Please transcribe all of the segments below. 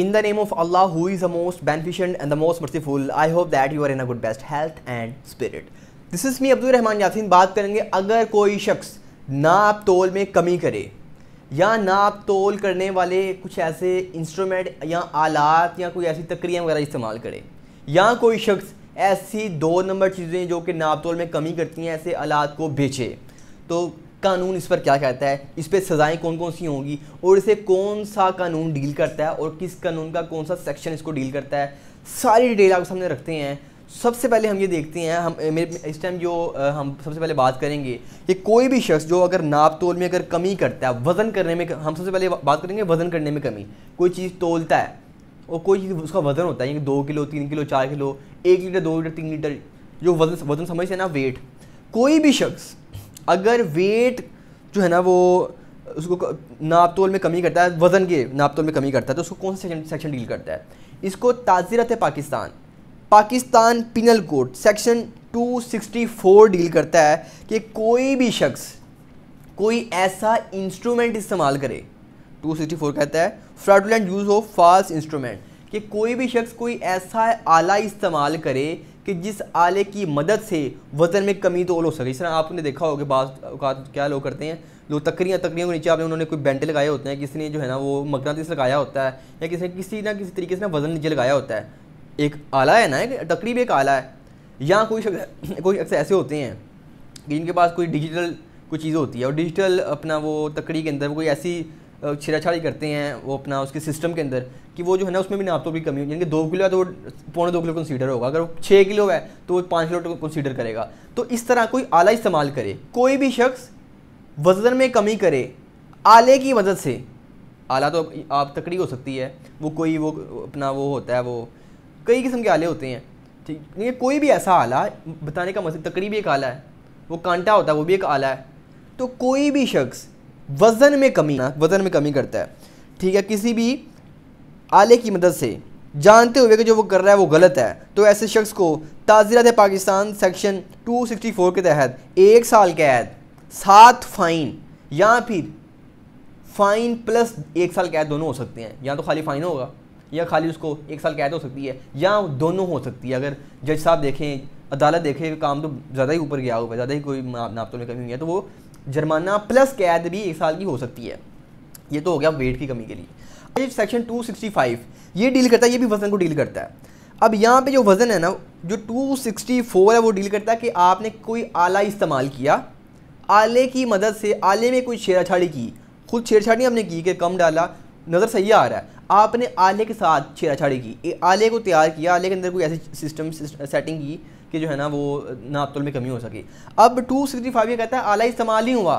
In the name of Allah, who is the most beneficent and the most merciful, I hope that you are in a good best health and spirit. This is me Abdul Rahman Yasin बात करेंगे अगर कोई शख्स नाप तोल में कमी करे या नाप तोल करने वाले कुछ ऐसे इंस्ट्रूमेंट या आलात या कोई ऐसी तकरियाँ वगैरह इस्तेमाल करे या कोई शख्स ऐसी दो नंबर चीज़ें जो कि नाप तोल में कमी करती हैं ऐसे आलात को बेचे तो कानून इस पर क्या कहता है इस पर सज़ाएँ कौन कौन सी होंगी और इसे कौन सा कानून डील करता है और किस कानून का कौन सा सेक्शन इसको डील करता है सारी डिटेल आपके सामने रखते हैं सबसे पहले हम ये देखते हैं हम मेरे इस टाइम जो हम सबसे पहले बात करेंगे कि कोई भी शख्स जो अगर नाप तोल में अगर कमी करता है वज़न करने में हम सबसे पहले बात करेंगे वज़न करने में कमी कोई चीज़ तोलता है और कोई चीज़ उसका वज़न होता है दो किलो तीन किलो चार किलो एक लीटर दो लीटर तीन लीटर जो वज़न वज़न समझते हैं ना वेट कोई भी शख्स अगर वेट जो है ना वो उसको नाप तोल में कमी करता है वज़न के नाप तोल में कमी करता है तो उसको कौन सा सेक्शन सेक्शन डील करता है इसको ताज़ीरत है Pakistan Pakistan penal code section 264 deal करता है कि कोई भी शख्स कोई ऐसा इंस्ट्रूमेंट इस्तेमाल करे 264 कहता है fraudulent use of false instrument कि कोई भी शख्स कोई ऐसा आला इस्तेमाल करे कि जिस आले की मदद से वज़न में कमी तो हो सके जिस तरह आपने देखा होगा बात क्या लोग करते हैं लोग तकरियाँ तकरियों के नीचे आपने उन्होंने कोई बेंटे लगाए होते हैं किसी ने जो है ना वो मकनातीस लगाया होता है या किसी ने किसी ना किसी तरीके से ना वज़न नीचे लगाया होता है एक आला है ना एक तकरीब एक आला है या कोई कोई अक्सर ऐसे होते हैं कि जिनके पास कोई डिजिटल कोई चीज़ होती है और डिजिटल अपना वो तकड़ी के अंदर कोई ऐसी छेड़ाछाड़ी करते हैं वो अपना उसके सिस्टम के अंदर कि वो जो है ना उसमें भी नापतों की कमी हो यानी कि दो किलो है तो वो पौने दो किलो कंसीडर होगा अगर वो छः किलो है तो वो पाँच किलो कंसीडर तो करेगा तो इस तरह कोई आला इस्तेमाल करे कोई भी शख्स वज़न में कमी करे आले की मदद से आला तो आप तकड़ी हो सकती है वो कोई वो अपना वो होता है वो कई किस्म के आले होते हैं ठीक नहीं कोई भी ऐसा आला बताने का मतलब तकड़ी भी एक आला है वो कांटा होता है वो भी एक आला है तो कोई भी शख्स वज़न में कमी हाँ, वज़न में कमी करता है ठीक है किसी भी आले की मदद से जानते हुए कि जो वो कर रहा है वो गलत है तो ऐसे शख्स को ताज़ीरात पाकिस्तान सेक्शन 264 के तहत एक साल कैद सात फ़ाइन या फिर फ़ाइन प्लस एक साल कैद दोनों हो सकते हैं या तो खाली फ़ाइन होगा या खाली उसको एक साल कैद हो सकती है या दोनों हो सकती है अगर जज साहब देखें अदालत देखें काम तो ज़्यादा ही ऊपर गया होगा ज़्यादा ही कोई नापतों में कमी हुई है तो वो जुर्माना प्लस कैद भी एक साल की हो सकती है ये तो हो गया वेट की कमी के लिए सेक्शन 265 ये डील करता है ये भी वजन को डील करता है अब यहाँ पे जो वज़न है ना जो 264 है वो डील करता है कि आपने कोई आला इस्तेमाल किया आले की मदद से आले में कोई छेड़ाछाड़ी की खुद छेड़छाड़ी हमने की कि कम डाला नज़र सही आ रहा है आपने आले के साथ छेड़ाछाड़ी की आले को तैयार किया आले के अंदर कोई ऐसी सिस्टम सेटिंग की कि जो है ना वो नापतोल में कमी हो सके अब टू सिक्सटी फाइव ये कहता है आला इस्तेमाल ही हुआ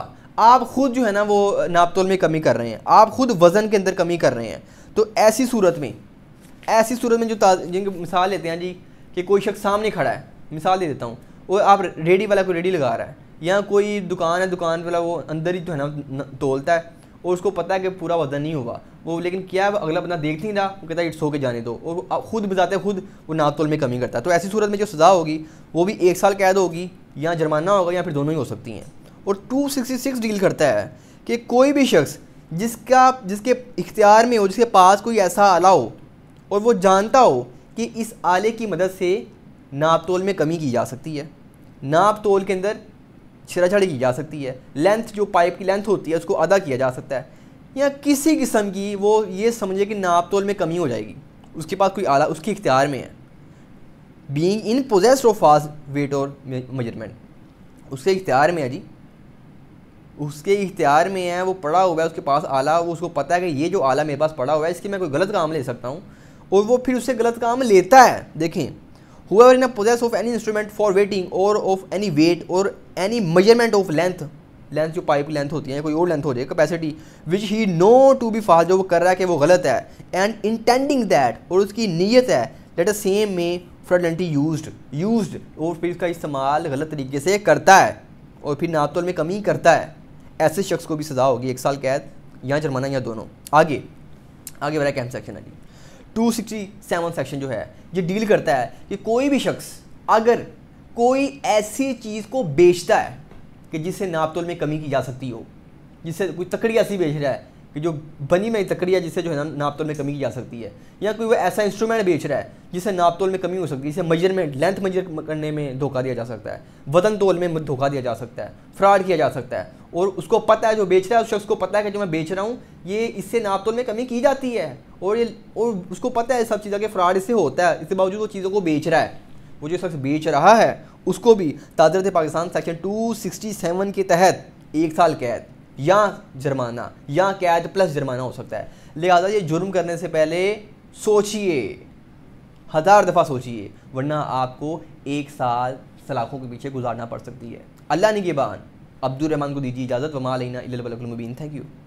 आप खुद जो है ना वो नापतोल में कमी कर रहे हैं आप खुद वज़न के अंदर कमी कर रहे हैं तो ऐसी सूरत में ऐसी सूरत में जो जिनकी मिसाल लेते हैं जी कि कोई शख्स सामने खड़ा है मिसाल दे देता हूँ और आप रेडी वाला कोई रेडी लगा रहा है या कोई दुकान है दुकान वाला वो अंदर ही जो है ना तोलता है और उसको पता है कि पूरा वजन नहीं हुआ वो लेकिन क्या अगला बंदा देख नहीं रहा वो कहता है इट्स होके जाने दो और खुद बजाते खुद वो नातोल में कमी करता है तो ऐसी सूरत में जो सज़ा होगी वो भी एक साल कैद होगी या जुर्माना होगा या फिर दोनों ही हो सकती हैं और सिक्स डील करता है कि कोई भी शख्स जिसका जिसके इख्तियार में हो जिसके पास कोई ऐसा आला हो और वो जानता हो कि इस आले की मदद से नाप तोल में कमी की जा सकती है नाप तोल के अंदर छड़ी की जा सकती है लेंथ जो पाइप की लेंथ होती है उसको अदा किया जा सकता है या किसी किस्म की वो ये समझे कि नाप तोल में कमी हो जाएगी उसके पास कोई आला उसके इख्तियार में है बींग इन पोजेस्ड ऑफ फास्ट वेट और मेजरमेंट उसके इख्तियार में है जी उसके इख्तियार में है वो पड़ा हुआ है उसके पास आला वो उसको पता है कि ये जो आला मेरे पास पड़ा हुआ है इसके मैं कोई गलत काम ले सकता हूँ और वो फिर उससे गलत काम लेता है देखें whoever in a possess of any instrument for weighting or of any weight or any measurement of length length जो पाइप की लेंथ होती है कोई और लेंथ हो जाए capacity which he no to be fast जो वो कर रहा है कि वो गलत है एंड इंटेंडिंग दैट और उसकी नीयत है लेट सेम में फ्रडलेंटी यूज यूज और फिर इसका इस्तेमाल गलत तरीके से करता है और फिर नापतोल में कमी करता है ऐसे शख्स को भी सज़ा होगी एक साल कैद या जुर्माना या दोनों आगे आगे बढ़ा कैम सेक्शन आगे 267 सेक्शन जो है ये डील करता है कि कोई भी शख्स अगर कोई ऐसी चीज़ को बेचता है कि जिससे नापतोल में कमी की जा सकती हो जिससे कोई तकड़ी ऐसी बेच रहा है कि जो बनी में तकड़ी है जिससे जो है ना नापतोल में कमी की जा सकती है या कोई वो ऐसा इंस्ट्रूमेंट बेच रहा है जिससे नापतोल में कमी हो सकती है जिससे मेजरमेंट लेंथ मेजर करने में धोखा दिया जा सकता है वजन तोल में धोखा दिया जा सकता है फ्रॉड किया जा सकता है और उसको पता है जो बेच रहा है उस शख्स को पता है कि जो मैं बेच रहा हूँ ये इससे नापतोल में कमी की जाती है और ये और उसको पता है सब चीज़ों के फ्रॉड इससे होता है इसके बावजूद वो चीज़ों को बेच रहा है वो जो शख्स बेच रहा है उसको भी ताजरत पाकिस्तान सेक्शन 267 के तहत एक साल कैद या जुर्माना या कैद प्लस जुर्माना हो सकता है लिहाजा ये जुर्म करने से पहले सोचिए हज़ार दफ़ा सोचिए वरना आपको एक साल सलाखों के पीछे गुजारना पड़ सकती है अल्लाह ने के बान अब्दुलरहमान को दीजिए इजाज़त वमा अलना थैंक यू